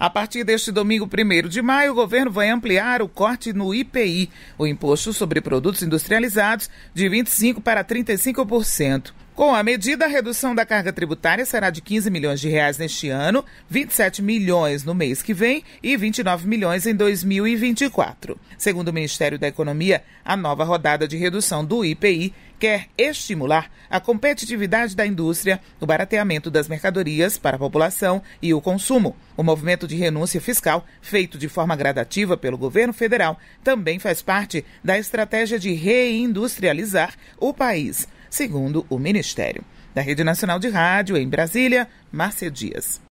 A partir deste domingo 1 de maio, o governo vai ampliar o corte no IPI, o imposto sobre produtos industrializados, de 25% para 35%. Com a medida, a redução da carga tributária será de 15 milhões de reais neste ano, 27 milhões no mês que vem e 29 milhões em 2024. Segundo o Ministério da Economia, a nova rodada de redução do IPI quer estimular a competitividade da indústria, o barateamento das mercadorias para a população e o consumo. O movimento de renúncia fiscal, feito de forma gradativa pelo governo federal, também faz parte da estratégia de reindustrializar o país, segundo o Ministério. Da Rede Nacional de Rádio, em Brasília, Márcia Dias.